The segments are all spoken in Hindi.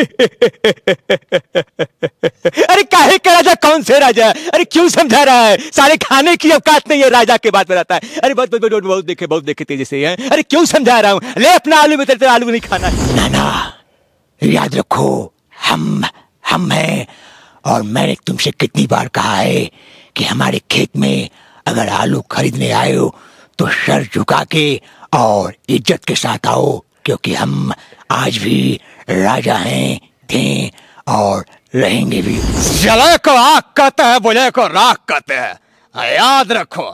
अरे काहे का राजा कौन से राजा अरे क्यों समझा रहा है सारे खाने की अवकात नहीं है राजा के बात बताता है अरे बहुत बहुत बहुत, बहुत देखे बहुत देखे तेजी से है अरे क्यों समझा रहा हूँ ले अपना आलू में आलू नहीं खाना नाना याद रखो हम हम हैं और मैंने तुमसे कितनी बार कहा है कि हमारे खेत में अगर आलू खरीदने आए हो तो सर झुका के और इज्जत के साथ आओ क्योंकि हम आज भी राजा हैं थे और रहेंगे भी जले को आग कहते हैं बुझे को राख कहते हैं याद रखो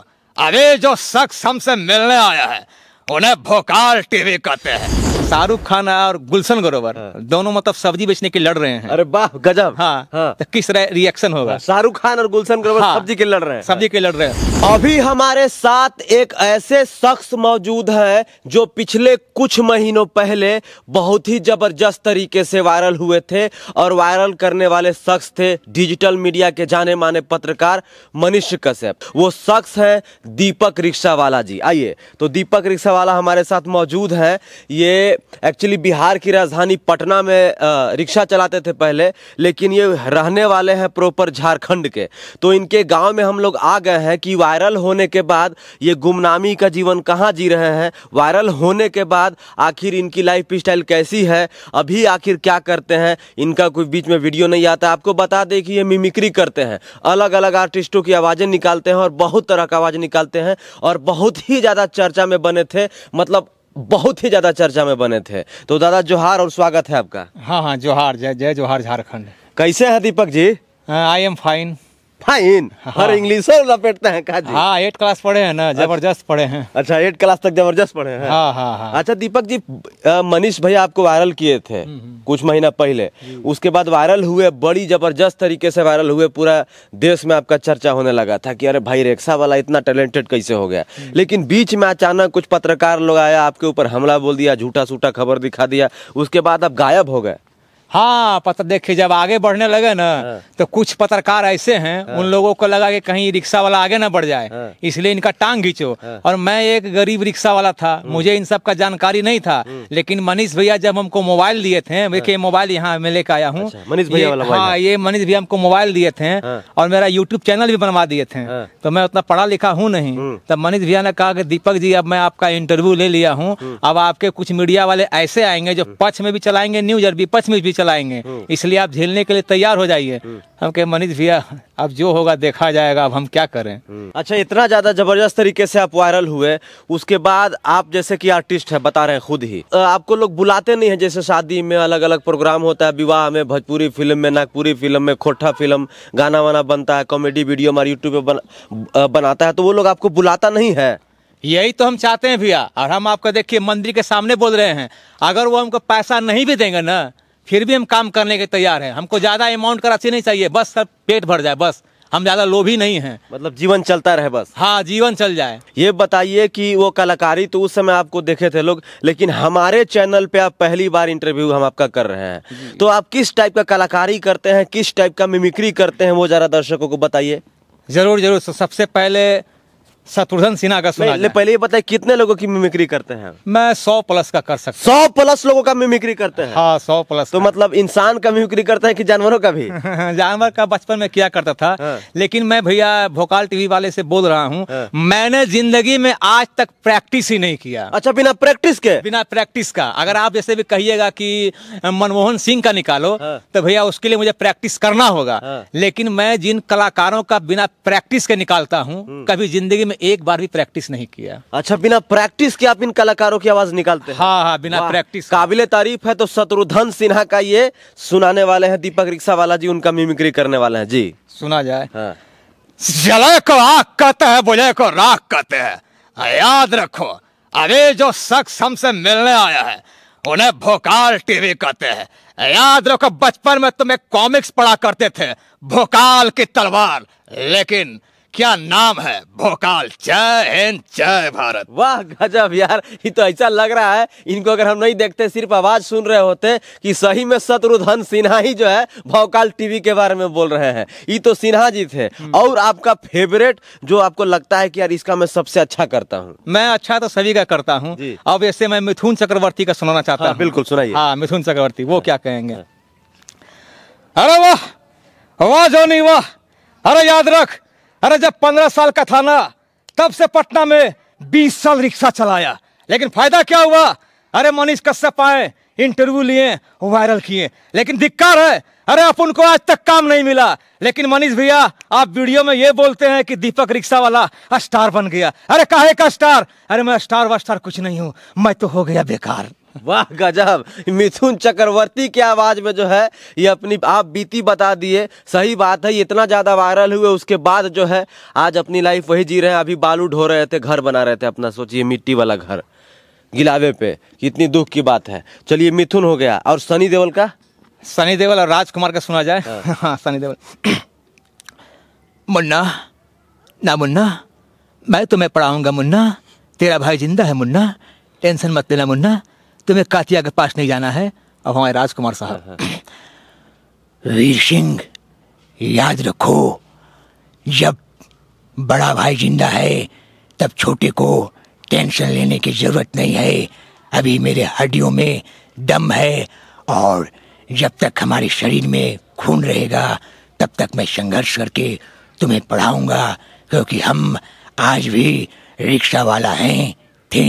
अरे जो शख्स हमसे मिलने आया है उन्हें भोकाल टीवी कहते हैं शाहरुख खान और गुलशन ग्रोवर हाँ। दोनों मतलब सब्जी बेचने के लड़ रहे हैं अरे वाह गजब हाँ, हाँ। तो किस रिएक्शन होगा हाँ, शाहरुख खान और गुलशन ग्रोवर हाँ। सब्जी के लड़ रहे हैं सब्जी के लड़ रहे हैं अभी हमारे साथ एक ऐसे शख्स मौजूद है जो पिछले कुछ महीनों पहले बहुत ही जबरदस्त तरीके से वायरल हुए थे और वायरल करने वाले शख्स थे डिजिटल मीडिया के जाने माने पत्रकार मनीष कश्यप वो शख्स है दीपक रिक्शा वाला जी आइए तो दीपक रिक्शा वाला हमारे साथ मौजूद है ये एक्चुअली बिहार की राजधानी पटना में रिक्शा चलाते थे पहले लेकिन ये रहने वाले हैं प्रॉपर झारखंड के तो इनके गांव में हम लोग आ गए हैं कि वायरल होने के बाद ये गुमनामी का जीवन कहाँ जी रहे हैं वायरल होने के बाद आखिर इनकी लाइफ स्टाइल कैसी है अभी आखिर क्या करते हैं इनका कोई बीच में वीडियो नहीं आता आपको बता दें कि ये मिमिक्री करते हैं अलग अलग आर्टिस्टों की आवाज़ें निकालते हैं और बहुत तरह का आवाज़ निकालते हैं और बहुत ही ज़्यादा चर्चा में बने थे मतलब बहुत ही ज़्यादा चर्चा में बने थे तो दादा जोहार और स्वागत है आपका हाँ हाँ जोहार जय जय जोहार झारखंड कैसे हैं Deepak ji I am fine fine हाँ। हर और इंग्लिश लपेटते हैं काजी हाँ एट क्लास पढ़े हैं ना अच्छा। जबरदस्त पढ़े हैं अच्छा एट क्लास तक जबरदस्त पढ़े हैं हाँ हाँ हाँ अच्छा दीपक जी मनीष भैया आपको वायरल किए थे हम्म, हम्म। कुछ महीना पहले उसके बाद वायरल हुए बड़ी जबरदस्त तरीके से वायरल हुए पूरा देश में आपका चर्चा होने लगा था कि अरे भाई रेक्सा वाला इतना टैलेंटेड कैसे हो गया हम्म। लेकिन बीच में अचानक कुछ पत्रकार लोग आया आपके ऊपर हमला बोल दिया झूठा सूटा खबर दिखा दिया उसके बाद आप गायब हो गए हाँ पता देखिए जब आगे बढ़ने लगे ना हाँ। तो कुछ पत्रकार ऐसे हैं हाँ। उन लोगों को लगा कि कहीं रिक्शा वाला आगे ना बढ़ जाए हाँ। इसलिए इनका टांग खींचो हाँ। और मैं एक गरीब रिक्शा वाला था हम्म। मुझे इन सब का जानकारी नहीं था हम्म। लेकिन मनीष भैया जब हमको मोबाइल दिए थे देखिए हाँ। मोबाइल यहाँ मैं लेके आया हूँ अच्छा, मनीष भैया हाँ ये मनीष भैया हमको मोबाइल दिए थे हाँ। और मेरा यूट्यूब चैनल भी बनवा दिए थे तो मैं उतना पढ़ा लिखा हूँ नहीं हम्म। तब मनीष भैया ने कहा कि दीपक जी अब मैं आपका इंटरव्यू ले लिया हूँ अब आपके कुछ मीडिया वाले ऐसे आएंगे जो पक्ष में भी चलाएंगे न्यूज और विपक्ष में भी चलाएंगे हम्म। इसलिए आप झेलने के लिए तैयार हो जाइए हम्म। हम कहे मनीष भैया अब जो होगा देखा जाएगा अब हम क्या करें हम्म। अच्छा इतना ज़्यादा ज़बरदस्त तरीके से आप वायरल हुए उसके बाद आप जैसे कि आर्टिस्ट है बता रहे हैं खुद ही आपको लोग बुलाते नहीं है जैसे शादी में अलग अलग प्रोग्राम होता है विवाह में भोजपुरी फिल्म में नागपुरी फिल्म में खोटा फिल्म गाना वाना बनता है कॉमेडी वीडियो हमारे यूट्यूब पे बनाता है तो वो लोग आपको बुलाता नहीं है यही तो हम चाहते हैं भैया और हम आपको देखिए मंदिर के सामने बोल रहे हैं अगर वो हमको पैसा नहीं भी देंगे ना फिर भी हम काम करने के तैयार हैं हमको ज़्यादा अमाउंट का राशि नहीं चाहिए बस सब पेट भर जाए बस हम ज़्यादा लोभी नहीं हैं मतलब जीवन चलता रहे बस हाँ जीवन चल जाए ये बताइए कि वो कलाकारी तो उस समय आपको देखे थे लोग लेकिन हमारे चैनल पे आप पहली बार इंटरव्यू हम आपका कर रहे हैं तो आप किस टाइप का कलाकारी करते हैं किस टाइप का मिमिक्री करते हैं वो ज़रा दर्शकों को बताइए ज़रूर ज़रूर तो सबसे पहले शत्रुघ्न सिन्हा का सुना ले, पहले ये है कितने लोगों की मिमिक्री करते हैं मैं सौ प्लस का कर सकता सौ प्लस लोगों का मिमिक्री करते हैं हाँ सौ प्लस तो मतलब इंसान का मिमिक्री करते हैं कि जानवरों का भी जानवर का बचपन में किया करता था हाँ। लेकिन मैं भैया भोकाल टीवी वाले से बोल रहा हूँ हाँ। मैंने जिंदगी में आज तक प्रैक्टिस ही नहीं किया अच्छा बिना प्रैक्टिस के बिना प्रैक्टिस का अगर आप जैसे भी कहिएगा की मनमोहन सिंह का निकालो हाँ। तो भैया उसके लिए मुझे प्रैक्टिस करना होगा हाँ। लेकिन मैं जिन कलाकारों का बिना प्रैक्टिस के निकालता हूँ हम्म। कभी जिंदगी में उन्होंने एक बार भी प्रैक्टिस नहीं किया अच्छा बिना प्रैक्टिस के आप इन कलाकारों की आवाज निकालते हैं हाँ हाँ बिना प्रैक्टिस काबिल तारीफ है तो शत्रुधन सिन्हा का ये सुनाने वाले हैं दीपक रिक्शा वाला जी उनका मिमिक्री करने वाले हैं जी सुना जाए हाँ। जले को आग कहते हैं बुझे को राख कहते हैं हाँ, याद रखो अरे जो शख्स हमसे मिलने आया है उन्हें भोकाल टीवी कहते हैं याद रखो बचपन में तुम्हें कॉमिक्स पढ़ा करते थे भोकाल की तलवार लेकिन क्या नाम है भोकाल जय हिंद जय भारत वाह गजब यार ये तो ऐसा लग रहा है इनको अगर हम नहीं देखते सिर्फ आवाज सुन रहे होते कि सही में शत्रुधन सिन्हा ही जो है भोकाल टीवी के बारे में बोल रहे हैं ये तो सिन्हा जी थे हम्म। और आपका फेवरेट जो आपको लगता है कि यार इसका मैं सबसे अच्छा करता हूँ मैं अच्छा तो सभी का करता हूँ अब ऐसे मैं मिथुन चक्रवर्ती का सुनाना चाहता हाँ, हूँ बिल्कुल सुनाइए हाँ मिथुन चक्रवर्ती वो हाँ। क्या कहेंगे हाँ। अरे वाह वाह जोनी वाह अरे याद रख अरे जब पंद्रह साल का था ना तब से पटना में बीस साल रिक्शा चलाया लेकिन फायदा क्या हुआ अरे मनीष कश्यप आए इंटरव्यू लिए वायरल किए लेकिन दिक्कत है अरे आप उनको आज तक काम नहीं मिला लेकिन मनीष भैया आप वीडियो में ये बोलते हैं कि दीपक रिक्शा वाला स्टार बन गया अरे काहे का स्टार अरे मैं स्टार व स्टार कुछ नहीं हूं मैं तो हो गया बेकार वाह गजब मिथुन चक्रवर्ती की आवाज में जो है ये अपनी आप बीती बता दिए सही बात है ये इतना ज्यादा वायरल हुए उसके बाद जो है आज अपनी लाइफ वही जी रहे हैं अभी बालू ढो रहे थे घर बना रहे थे अपना सोचिए मिट्टी वाला घर गिलावे पे कितनी दुख की बात है चलिए मिथुन हो गया और सनी देवल का सनी देवल और राजकुमार का सुना जाए हाँ, हाँ सनी देवल मुन्ना ना मुन्ना मैं तुम्हें पढ़ाऊंगा मुन्ना तेरा भाई जिंदा है मुन्ना टेंशन मत लेना मुन्ना तुम्हें कातिया के पास नहीं जाना है अब हमारे राजकुमार साहब हाँ, हाँ। वीर सिंह याद रखो जब बड़ा भाई जिंदा है तब छोटे को टेंशन लेने की जरूरत नहीं है अभी मेरे हड्डियों में दम है और जब तक हमारे शरीर में खून रहेगा तब तक मैं संघर्ष करके तुम्हें पढ़ाऊंगा क्योंकि हम आज भी रिक्शा वाला हैं थे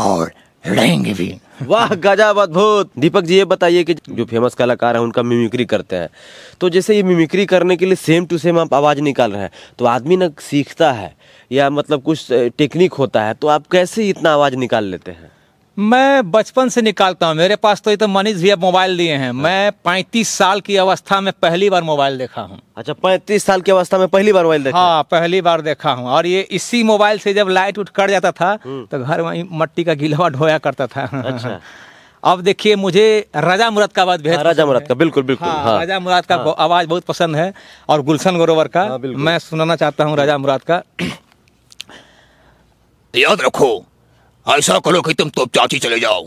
और रहेंगे भी वाह गजब अद्भुत दीपक जी ये बताइए कि जो फेमस कलाकार है उनका मिमिक्री करते हैं तो जैसे ये मिमिक्री करने के लिए सेम टू सेम आप आवाज़ निकाल रहे हैं तो आदमी ना सीखता है या मतलब कुछ टेक्निक होता है तो आप कैसे इतना आवाज़ निकाल लेते हैं मैं बचपन से निकालता हूँ मेरे पास तो ये तो मनीष अब मोबाइल दिए हैं हाँ। मैं पैंतीस साल की अवस्था में पहली बार मोबाइल देखा हूँ अच्छा पैंतीस साल की अवस्था में पहली बार मोबाइल देखा हाँ पहली बार देखा हूँ और ये इसी मोबाइल से जब लाइट उठ कर जाता था हम्म। तो घर में मट्टी का गिलवा ढोया करता था अच्छा अब देखिए मुझे राजा मुराद का आवाज बेहद हाँ, राजा मुराद का बिल्कुल बिल्कुल हाँ, हाँ, राजा मुराद का हाँ, आवाज बहुत पसंद है और गुलशन गोरोवर का हाँ, मैं सुनाना चाहता हूँ राजा मुराद का याद रखो ऐसा करो कि तुम तो चाची चले जाओ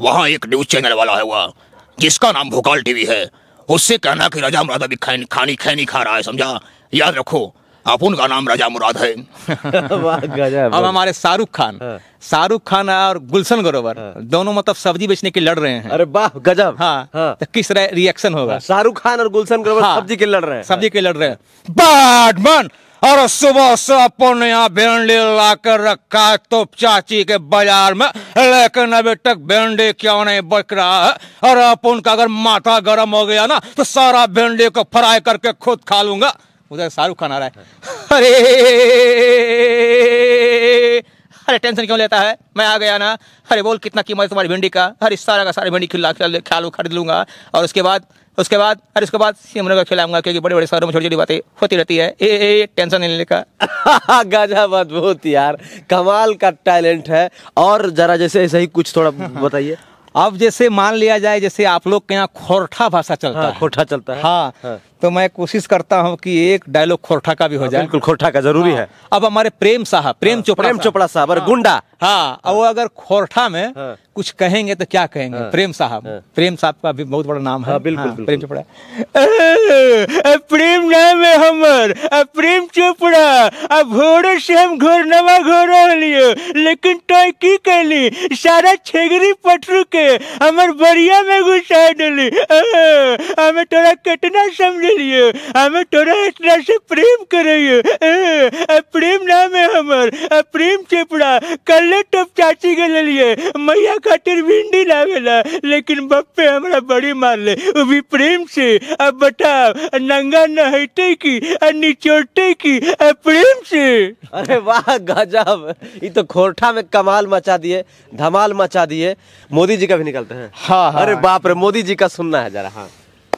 वहाँ एक न्यूज चैनल वाला है वह जिसका नाम भोकाल टीवी है उससे कहना कि राजा मुराद अभी खैन खानी खैनी खा रहा है समझा याद रखो आप उनका नाम राजा मुराद है अब हमारे शाहरुख खान हाँ। शाहरुख खान और गुलशन ग्रोवर हाँ। दोनों मतलब सब्जी बेचने के लड़ रहे हैं अरे वाह गजब हाँ, हाँ। तो किस रिएक्शन होगा शाहरुख खान और गुलशन ग्रोवर सब्जी के लड़ रहे हैं सब्जी के लड़ रहे हैं बैडमैन और सुबह से अपन यहाँ भिंडी ला कर रखा है तो चाची के बाजार में लेकिन अभी तक भिंडी क्यों नहीं बच रहा है और अपन का अगर माथा गर्म हो गया ना तो सारा भिंडी को फ्राई करके खुद खा लूंगा उधर शाहरुख खान आ रहा है अरे अरे टेंशन क्यों लेता है मैं आ गया ना अरे बोल कितना कीमत है तुम्हारी भिंडी का अरे सारा का सारा भिंडी खिला खा लूँ खरीद लूँगा और उसके बाद उसके बाद अरे उसके बाद सिमरों का खिलाऊंगा क्योंकि बड़े बड़े शहरों में छोटी छोटी बातें होती रहती है ए ए टेंशन नहीं लेने का गजब अद्भुत यार कमाल का टैलेंट है और जरा जैसे ऐसे ही कुछ थोड़ा बताइए अब जैसे मान लिया जाए जैसे आप लोग के यहाँ खोरठा भाषा चलता हाँ, है खोरठा चलता है हाँ, हाँ तो मैं कोशिश करता हूं कि एक डायलॉग खोरठा का भी हो हाँ, जाए बिल्कुल खोरठा का जरूरी हाँ। है अब हमारे प्रेम साहब हाँ, प्रेम चोपड़ा प्रेम चोपड़ा साहब और हाँ। गुंडा हाँ और अगर खोरठा में कुछ कहेंगे तो क्या कहेंगे प्रेम साहब प्रेम साहब का भी बहुत बड़ा नाम है बिल्कुल प्रेम चोपड़ा प्रेम नाम है हमर प्रेम चोपड़ा अब घोड़े से हम घोर नवा घोड़ा लियो लेकिन तो की कैली सारा छेगरी पटरू के हमर बढ़िया में घुसा डली हमें तोरा कितना समझे लिए हमें तोरा इतना से प्रेम करिए प्रेम नाम है हमर प्रेम चेपड़ा कल तब चाची के लिए मैया खातिर भिंडी ना ला। लेकिन बप्पे हमारा बड़ी मार ले भी प्रेम से अब बताओ नंगा नहते की निचोड़ते की प्रेम से अरे वाह गजब ये तो खोरठा में कमाल मचा दिए धमाल मचा दिए मोदी जी का भी निकलते हैं हाँ, हाँ अरे बाप रे मोदी जी का सुनना है जरा हाँ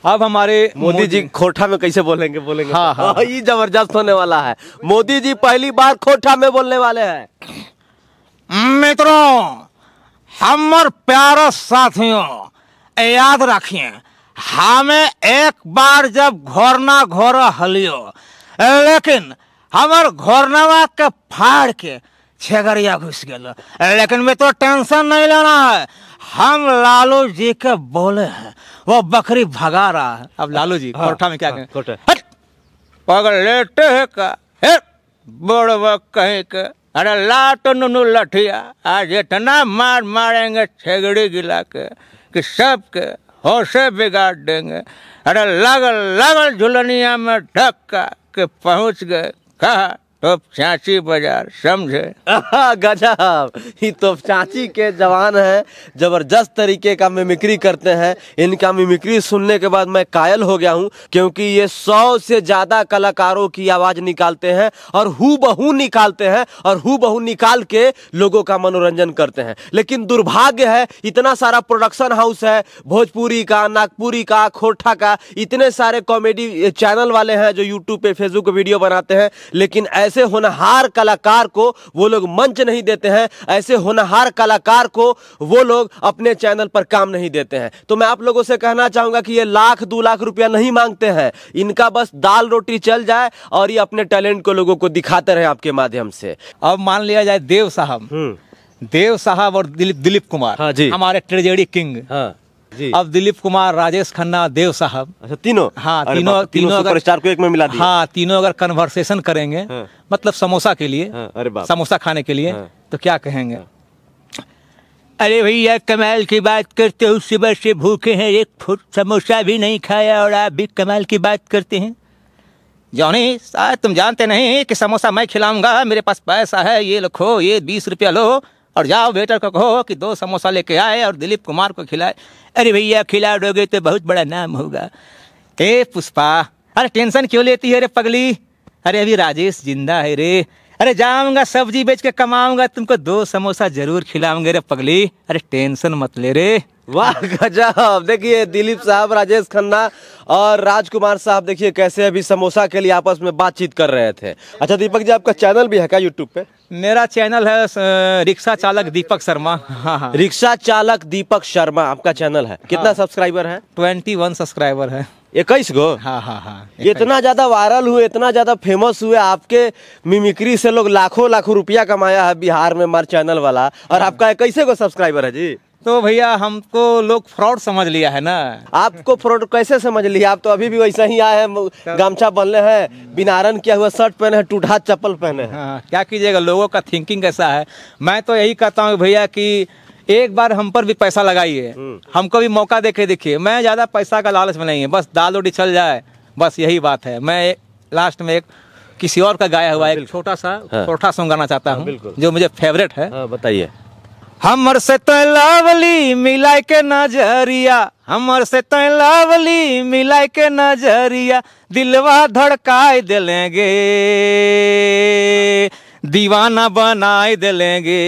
अब हमारे मोदी जी खोटा में कैसे बोलेंगे बोलेंगे हाँ हाँ ये जबरदस्त होने वाला है मोदी जी पहली बार खोटा में बोलने वाले हैं मित्रों हमर प्यारा साथियों याद रखिए हमें एक बार जब घोरना घोर हलियो लेकिन हमर घोरनावा के फाड़ के छेगरिया घुस गए लेकिन मित्रों टेंशन नहीं लेना है हम लालू जी के बोले हैं वो बकरी भगा रहा है अब लालू जी हाँ, कोठा में क्या हाँ, कहें पकड़ लेटे है का हे कहीं के अरे लाट नुनू लठिया आज इतना मार मारेंगे छेगड़ी गिला के कि सबके होशे बिगाड़ देंगे अरे लगल लगल झुलनिया में ढक्का के पहुंच गए कहा तो चाची बाजार समझे गजब ये तो चाची के जवान हैं जबरदस्त तरीके का मिमिक्री करते हैं इनका मिमिक्री सुनने के बाद मैं कायल हो गया हूँ क्योंकि ये सौ से ज़्यादा कलाकारों की आवाज़ निकालते हैं और हु बहू निकालते हैं और हु बहू निकाल के लोगों का मनोरंजन करते हैं लेकिन दुर्भाग्य है इतना सारा प्रोडक्शन हाउस है भोजपुरी का नागपुरी का खोटा का इतने सारे कॉमेडी चैनल वाले हैं जो यूट्यूब पे फेसबुक पे वीडियो बनाते हैं लेकिन ऐसे होनहार कलाकार को वो लोग मंच नहीं देते हैं ऐसे होनहार कलाकार को वो लोग अपने चैनल पर काम नहीं देते हैं तो मैं आप लोगों से कहना चाहूंगा कि ये लाख दो लाख रुपया नहीं मांगते हैं इनका बस दाल रोटी चल जाए और ये अपने टैलेंट को लोगों को दिखाते रहे आपके माध्यम से अब मान लिया जाए देव साहब हम्म। देव साहब और दिलीप कुमार हाँ जी हमारे ट्रेजेडी किंग हाँ अब दिलीप कुमार राजेश खन्ना देव साहब अच्छा तीनों हाँ तीनों तीनों अगर स्टार को एक में मिला हाँ तीनों अगर कन्वर्सेशन करेंगे हाँ। मतलब समोसा के लिए हाँ, अरे समोसा खाने के लिए हाँ। तो क्या कहेंगे अरे भैया कमाल की बात करते हो सुबह से भूखे हैं एक फुट समोसा भी नहीं खाया और आप भी कमाल की बात करते हैं जौनी शायद तुम जानते नहीं कि समोसा मैं खिलाऊंगा मेरे पास पैसा है ये लखो ये बीस रुपया लो और जाओ वेटर को कहो कि दो समोसा लेके आए और दिलीप कुमार को खिलाए अरे भैया खिला दोगे तो बहुत बड़ा नाम होगा ए पुष्पा अरे टेंशन क्यों लेती है अरे पगली अरे अभी राजेश जिंदा है रे अरे जाऊंगा सब्जी बेच के कमाऊंगा तुमको दो समोसा जरूर खिलाऊंगे रे पगली अरे टेंशन मत ले रे वाह गजब देखिए दिलीप साहब राजेश खन्ना और राजकुमार साहब देखिए कैसे अभी समोसा के लिए आपस में बातचीत कर रहे थे अच्छा दीपक जी आपका चैनल भी है क्या यूट्यूब पे मेरा चैनल है रिक्शा चालक दीपक शर्मा हाँ हाँ रिक्शा चालक दीपक शर्मा आपका चैनल है कितना हाँ। सब्सक्राइबर है ट्वेंटी वन सब्सक्राइबर है इक्कीस गो हाँ हाँ हाँ इतना ज्यादा वायरल हुए इतना ज्यादा फेमस हुए आपके मिमिक्री से लोग लाखों लाखों रुपया कमाया है बिहार में मार चैनल वाला और हाँ। आपका इक्कीस गो सब्सक्राइबर है जी तो भैया हमको लोग फ्रॉड समझ लिया है ना आपको फ्रॉड कैसे समझ लिया आप तो अभी भी वैसा ही आए हैं तो- गमछा बनने हैं बिनारन किया हुआ शर्ट पहने हैं टूटा चप्पल पहने हैं हाँ, क्या कीजिएगा लोगों का थिंकिंग कैसा है मैं तो यही कहता हूँ भैया कि एक बार हम पर भी पैसा लगाइए हम्म। हमको भी मौका देखे देखिए मैं ज़्यादा पैसा का लालच में नहीं है बस दाल रोटी चल जाए बस यही बात है मैं लास्ट में एक किसी और का गाया हुआ एक छोटा सा छोटा हाँ। सॉन्ग गाना चाहता हाँ, हूँ जो मुझे फेवरेट है हाँ, बताइए हमर से तो लावली मिलाय के नजरिया हमर से तो लावली मिलाय के नजरिया दिलवा धड़काय दिलेंगे दीवाना बनाई दे लेंगे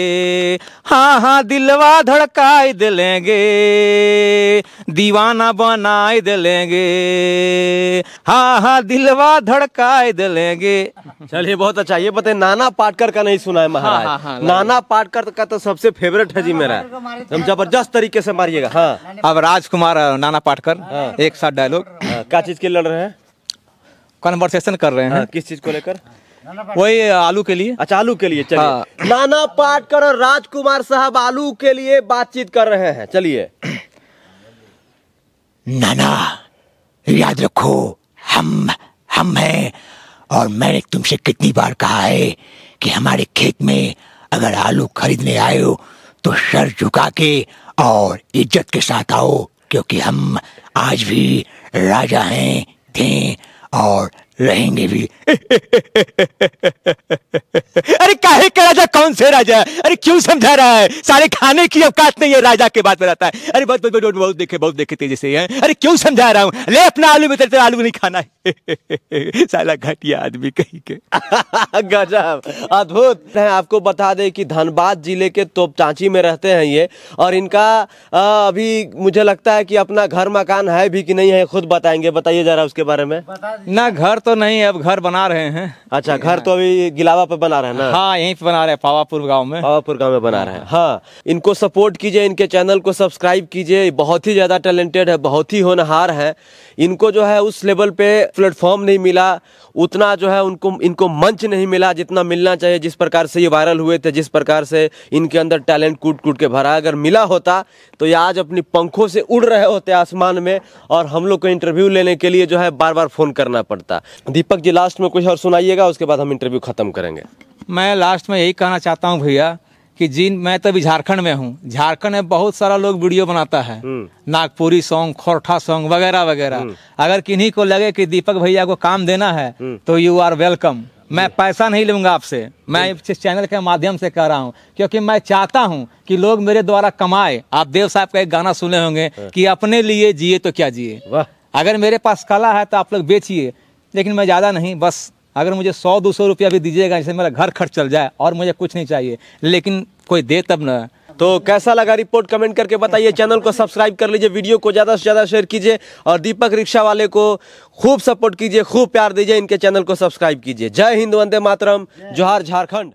हाँ हाँ दिलवा धड़काए दे लेंगे दीवाना बनाई दे लेंगे हाँ हाँ दिलवा धड़काए दे लेंगे चलिए बहुत अच्छा ये बताए नाना पाटकर का नहीं सुना है हाँ, महाराज हाँ, हाँ, हाँ, नाना पाटकर का तो सबसे फेवरेट है जी मेरा हम जबरदस्त तरीके से मारिएगा हाँ अब राजकुमार नाना पाटकर हाँ। एक साथ डायलॉग हाँ, क्या चीज के लड़ रहे हैं कन्वर्सेशन कर रहे हैं किस चीज को लेकर वही आलू के लिए अच्छा आलू के लिए चलिए हाँ। नाना पाटकर और राजकुमार साहब आलू के लिए बातचीत कर रहे हैं चलिए नाना याद रखो हम हम हैं और मैंने तुमसे कितनी बार कहा है कि हमारे खेत में अगर आलू खरीदने आए हो तो सर झुका के और इज्जत के साथ आओ क्योंकि हम आज भी राजा हैं थे और रहेंगे भी अरे काहे का राजा कौन से राजा अरे क्यों समझा रहा है सारे खाने की औकात नहीं है राजा के बात में रहता है अरे बहुत बहुत बहुत बहुत देखे बहुत देखे तेजी से अरे क्यों समझा रहा हूँ ले अपना आलू में तेरे आलू नहीं खाना है साला घटिया आदमी कहीं के गजब अद्भुत है आपको बता दें कि धनबाद जिले के तोपटांची में रहते हैं ये और इनका अभी मुझे लगता है कि अपना घर मकान है भी कि नहीं है खुद बताएंगे बताइए जरा उसके बारे में ना घर तो तो नहीं अब घर बना रहे हैं अच्छा घर तो अभी गिलावा पे बना रहे हैं ना हाँ यहीं पे बना रहे हैं पावापुर गांव में पावापुर गांव में बना रहे हैं हाँ, हाँ इनको सपोर्ट कीजिए इनके चैनल को सब्सक्राइब कीजिए बहुत ही ज्यादा टैलेंटेड है बहुत ही होनहार है इनको जो है उस लेवल पे प्लेटफॉर्म नहीं मिला उतना जो है उनको इनको मंच नहीं मिला जितना मिलना चाहिए जिस प्रकार से ये वायरल हुए थे जिस प्रकार से इनके अंदर टैलेंट कूट कूट के भरा अगर मिला होता तो ये आज अपनी पंखों से उड़ रहे होते आसमान में और हम लोग को इंटरव्यू लेने के लिए जो है बार बार फ़ोन करना पड़ता दीपक जी लास्ट में कुछ और सुनाइएगा उसके बाद हम इंटरव्यू ख़त्म करेंगे मैं लास्ट में यही कहना चाहता हूँ भैया कि जिन मैं तो अभी झारखंड में हूँ झारखंड में बहुत सारा लोग वीडियो बनाता है हम्म। नागपुरी सॉन्ग खोरठा सॉन्ग वगैरह वगैरह हम्म। अगर किन्हीं को लगे कि दीपक भैया को काम देना है हम्म। तो यू आर वेलकम मैं पैसा नहीं लूंगा आपसे मैं इस चैनल के माध्यम से कह रहा हूँ क्योंकि मैं चाहता हूँ कि लोग मेरे द्वारा कमाए आप देव साहब का एक गाना सुने होंगे हाँ। कि अपने लिए जिए तो क्या जिए अगर मेरे पास कला है तो आप लोग बेचिए लेकिन मैं ज़्यादा नहीं बस अगर मुझे सौ दो सौ रुपया भी दीजिएगा जिससे मेरा घर खर्च चल जाए और मुझे कुछ नहीं चाहिए लेकिन कोई दे तब ना तो कैसा लगा रिपोर्ट कमेंट करके बताइए चैनल को सब्सक्राइब कर लीजिए वीडियो को ज़्यादा से ज़्यादा शेयर कीजिए और दीपक रिक्शा वाले को खूब सपोर्ट कीजिए खूब प्यार दीजिए इनके चैनल को सब्सक्राइब कीजिए जय हिंद वंदे मातरम जोहार झारखंड